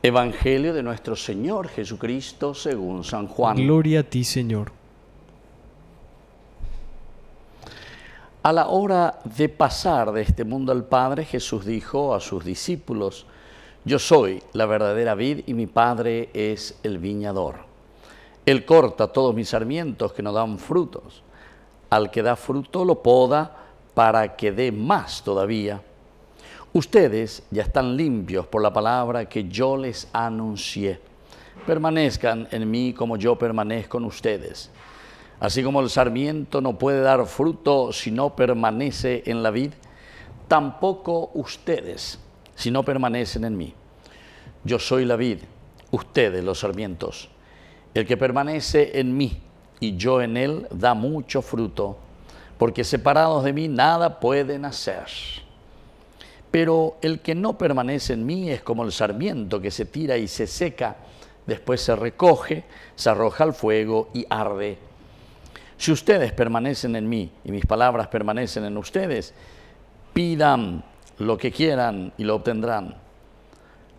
Evangelio de nuestro Señor Jesucristo según San Juan. Gloria a ti, Señor. A la hora de pasar de este mundo al Padre, Jesús dijo a sus discípulos, Yo soy la verdadera vid y mi Padre es el viñador. Él corta todos mis sarmientos que no dan frutos. Al que da fruto lo poda para que dé más todavía. Ustedes ya están limpios por la palabra que yo les anuncié. Permanezcan en mí como yo permanezco en ustedes. Así como el sarmiento no puede dar fruto si no permanece en la vid, tampoco ustedes si no permanecen en mí. Yo soy la vid, ustedes los sarmientos. El que permanece en mí y yo en él da mucho fruto, porque separados de mí nada pueden hacer. Pero el que no permanece en mí es como el sarmiento que se tira y se seca, después se recoge, se arroja al fuego y arde. Si ustedes permanecen en mí y mis palabras permanecen en ustedes, pidan lo que quieran y lo obtendrán.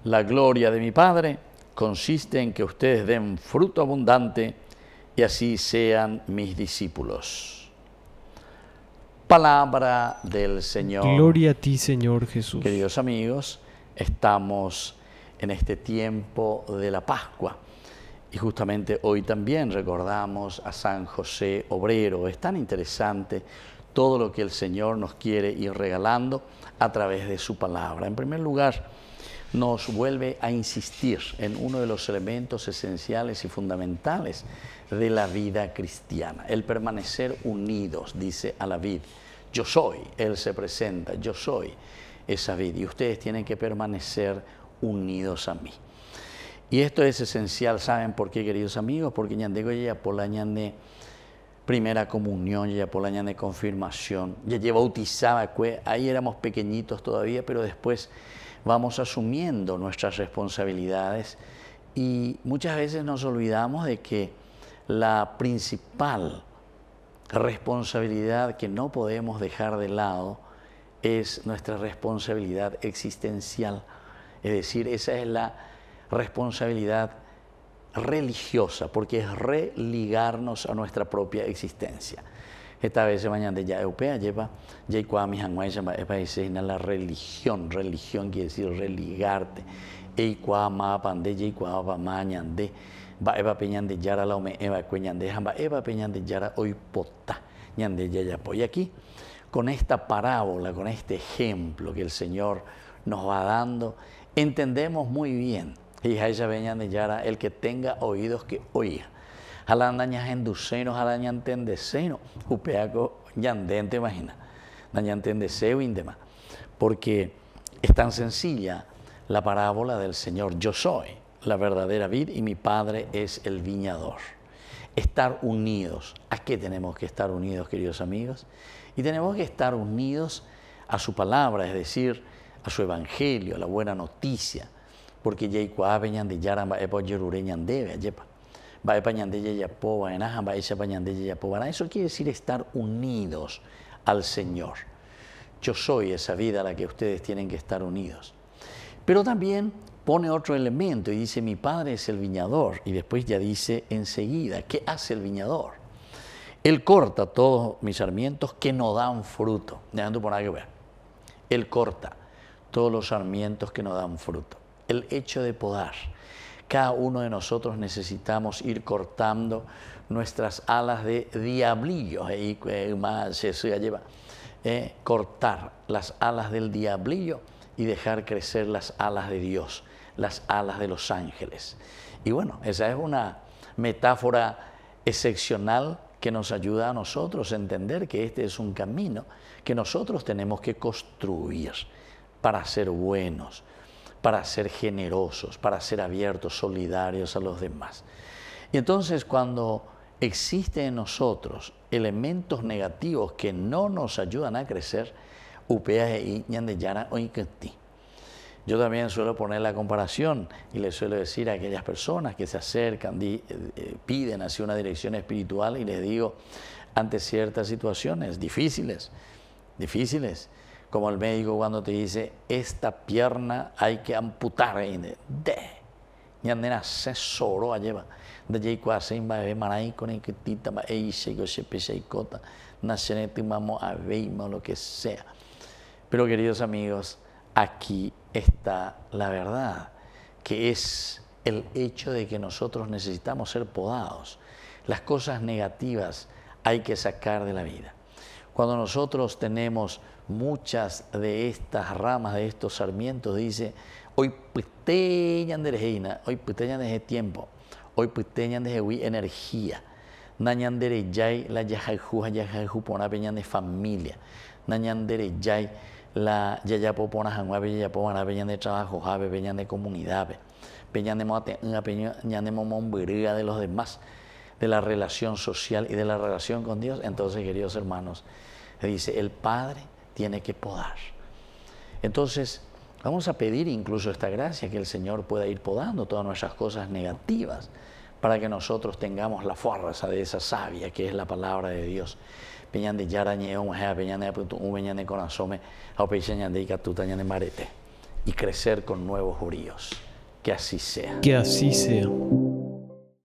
La gloria de mi Padre consiste en que ustedes den fruto abundante y así sean mis discípulos. Palabra del Señor. Gloria a ti, Señor Jesús. Queridos amigos, estamos en este tiempo de la Pascua. Y justamente hoy también recordamos a San José Obrero. Es tan interesante todo lo que el Señor nos quiere ir regalando a través de su palabra. En primer lugar, nos vuelve a insistir en uno de los elementos esenciales y fundamentales de la vida cristiana, el permanecer unidos, dice a la vid. Yo soy, Él se presenta, yo soy esa vid y ustedes tienen que permanecer unidos a mí. Y esto es esencial, ¿saben por qué, queridos amigos? Porque ñandego y de primera comunión, ya por de confirmación, ya bautizaba, pues, ahí éramos pequeñitos todavía, pero después vamos asumiendo nuestras responsabilidades y muchas veces nos olvidamos de que la principal responsabilidad que no podemos dejar de lado es nuestra responsabilidad existencial. Es decir, esa es la responsabilidad religiosa, porque es religarnos a nuestra propia existencia. Esta vez mañana de ya europea lleva ya mi es para decir la religión, religión quiere decir religarte. Y cuama pande, y cuama mañande, va eva peñan de yara la ome eva cuñan de jamba eva peñan de yara hoy pota, ñande ya ya pues, Y aquí con esta parábola, con este ejemplo que el Señor nos va dando, entendemos muy bien. Y ella veñan de yara el que tenga oídos que oiga halan daña ñante jalan ñantendeceno, upeaco yandente, imagina, y indema, porque es tan sencilla la parábola del Señor, yo soy la verdadera vid y mi Padre es el viñador. Estar unidos, ¿a qué tenemos que estar unidos, queridos amigos? Y tenemos que estar unidos a su palabra, es decir, a su evangelio, a la buena noticia, porque hay ñandillaramba epo debe, ayepa. Eso quiere decir estar unidos al Señor. Yo soy esa vida a la que ustedes tienen que estar unidos. Pero también pone otro elemento y dice, mi padre es el viñador. Y después ya dice enseguida, ¿qué hace el viñador? Él corta todos mis sarmientos que no dan fruto. Dejando por que ver. Él corta todos los sarmientos que no dan fruto. El hecho de podar cada uno de nosotros necesitamos ir cortando nuestras alas de diablillo. Eh, lleva. Eh, cortar las alas del diablillo y dejar crecer las alas de Dios, las alas de los ángeles. Y bueno, esa es una metáfora excepcional que nos ayuda a nosotros a entender que este es un camino que nosotros tenemos que construir para ser buenos, para ser generosos, para ser abiertos, solidarios a los demás. Y entonces cuando existen en nosotros elementos negativos que no nos ayudan a crecer, Yo también suelo poner la comparación y le suelo decir a aquellas personas que se acercan, eh, eh, piden hacia una dirección espiritual y les digo, ante ciertas situaciones difíciles, difíciles, como el médico cuando te dice, esta pierna hay que amputar. Y de, De y este a lo que sea. Pero queridos amigos, aquí está la verdad, que es el hecho de que nosotros necesitamos ser podados. Las cosas negativas hay que sacar de la vida. Cuando nosotros tenemos muchas de estas ramas, de estos sarmientos, dice, hoy piteñan de reina, hoy piteñan de tiempo, hoy piteñan de energía, nañandere yay la yajajuja, peña de familia, nañandere yay la yayapopona yayapo peña de trabajo, peña peña de comunidad, peña de de de los demás, de la relación social y de la relación con Dios. Entonces, queridos hermanos, dice, el Padre, tiene que podar. Entonces, vamos a pedir incluso esta gracia, que el Señor pueda ir podando todas nuestras cosas negativas, para que nosotros tengamos la fuerza de esa savia que es la palabra de Dios. Y crecer con nuevos bríos. Que así sea. Que así sea.